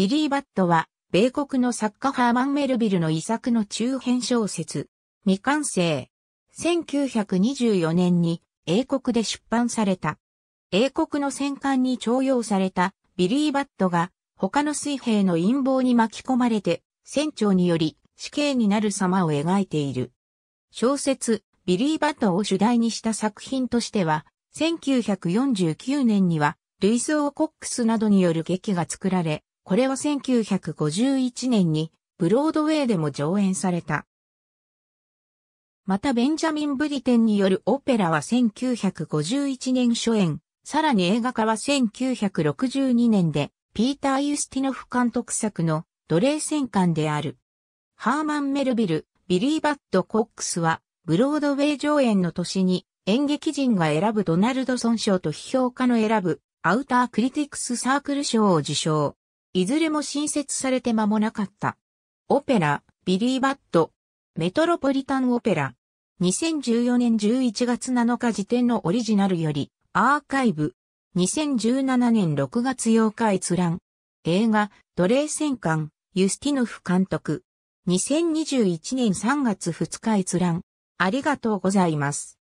ビリー・バットは、米国の作家ハーマン・メルビルの遺作の中編小説、未完成。1924年に英国で出版された。英国の戦艦に徴用されたビリー・バットが他の水兵の陰謀に巻き込まれて船長により死刑になる様を描いている。小説ビリー・バットを主題にした作品としては1949年にはルイス・オー・コックスなどによる劇が作られこれは1951年にブロードウェイでも上演された。またベンジャミン・ブリテンによるオペラは1951年初演、さらに映画化は1962年で、ピーター・ユスティノフ監督作の奴隷戦艦である。ハーマン・メルビル、ビリー・バッド・コックスは、ブロードウェイ上演の年に演劇人が選ぶドナルドソン賞と批評家の選ぶアウター・クリティクス・サークル賞を受賞。いずれも新設されて間もなかった。オペラ、ビリー・バット、メトロポリタン・オペラ、2014年11月7日時点のオリジナルより、アーカイブ、2017年6月8日閲覧、映画、奴隷戦艦、ユスティノフ監督、2021年3月2日閲覧、ありがとうございます。